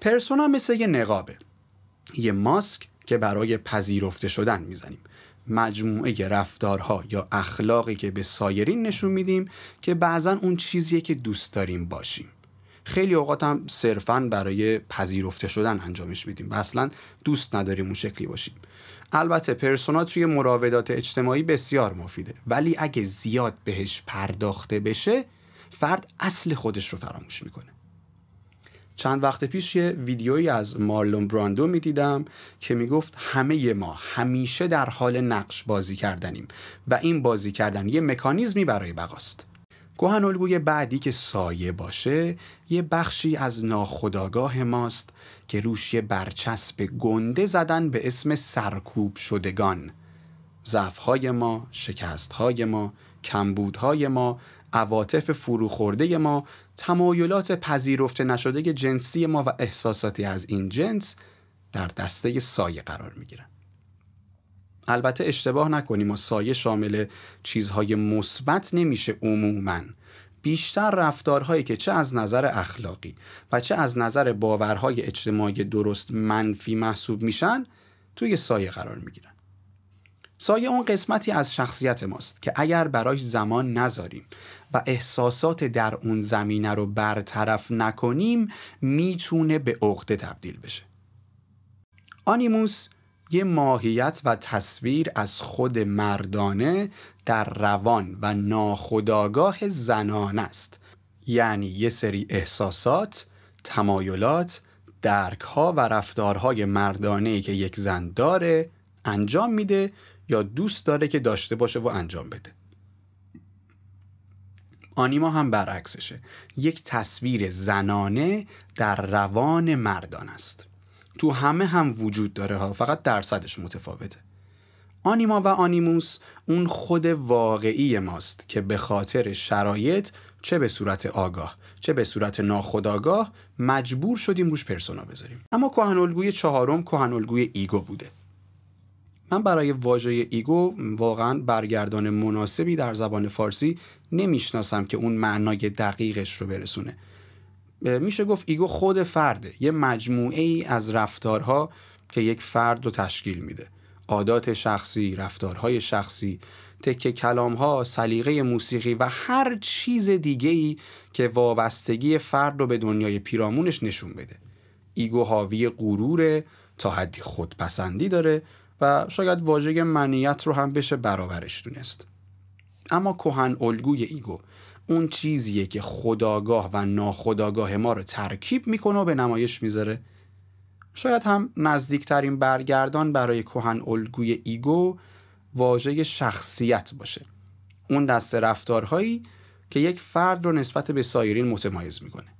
پرسونا مثل یه نقابه یه ماسک که برای پذیرفته شدن میزنیم مجموعه رفتارها یا اخلاقی که به سایرین نشون میدیم که بعضا اون چیزیه که دوست داریم باشیم خیلی اوقات هم صرفا برای پذیرفته شدن انجامش میدیم و اصلا دوست نداریم اون شکلی باشیم البته پرسونا توی مراودات اجتماعی بسیار مفیده ولی اگه زیاد بهش پرداخته بشه فرد اصل خودش رو فراموش میکنه چند وقت پیش یه ویدیویی از مارلون براندو میدیدم که گفت همه ما همیشه در حال نقش بازی کردنیم و این بازی کردن یه مکانیزمی برای بقاست گوهن الگوی بعدی که سایه باشه یه بخشی از ناخداگاه ماست که روش یه برچسب گنده زدن به اسم سرکوب شدگان ضعفهای ما، شکستهای ما، کمبودهای ما عواطف فروخورده ما تمایلات پذیرفته نشده جنسی ما و احساساتی از این جنس در دسته سایه قرار می گیرن. البته اشتباه نکنیم و سایه شامل چیزهای مثبت نمیشه عموما بیشتر رفتارهایی که چه از نظر اخلاقی و چه از نظر باورهای اجتماعی درست منفی محسوب میشن توی سایه قرار میگیرن سایه اون قسمتی از شخصیت ماست که اگر براش زمان نذاریم و احساسات در اون زمینه رو برطرف نکنیم میتونه به عقده تبدیل بشه آنیموس یه ماهیت و تصویر از خود مردانه در روان و ناخودآگاه زنان است یعنی یه سری احساسات، تمایلات، درکها و رفتارهای مردانه که یک زن داره انجام میده یا دوست داره که داشته باشه و انجام بده آنیما هم برعکسشه یک تصویر زنانه در روان مردان است تو همه هم وجود داره ها فقط درصدش متفاوته آنیما و آنیموس اون خود واقعی ماست که به خاطر شرایط چه به صورت آگاه چه به صورت ناخودآگاه مجبور شدیم روش پرسونا بذاریم اما الگوی چهارم الگوی ایگو بوده من برای واژه ایگو واقعا برگردان مناسبی در زبان فارسی نمیشناسم که اون معنای دقیقش رو برسونه میشه گفت ایگو خود فرده یه مجموعه ای از رفتارها که یک فرد رو تشکیل میده عادات شخصی، رفتارهای شخصی، تکه کلامها، سلیقه موسیقی و هر چیز دیگه ای که وابستگی فرد رو به دنیای پیرامونش نشون بده ایگو حاوی غرور تا حدی خودپسندی داره و شاید واژه منیت رو هم بشه برابرش دونست اما کهن الگوی ایگو اون چیزیه که خداگاه و ناخداگاه ما رو ترکیب میکنه و به نمایش میذاره شاید هم نزدیکترین برگردان برای کهن الگوی ایگو واژه شخصیت باشه اون دست رفتارهایی که یک فرد رو نسبت به سایرین متمایز میکنه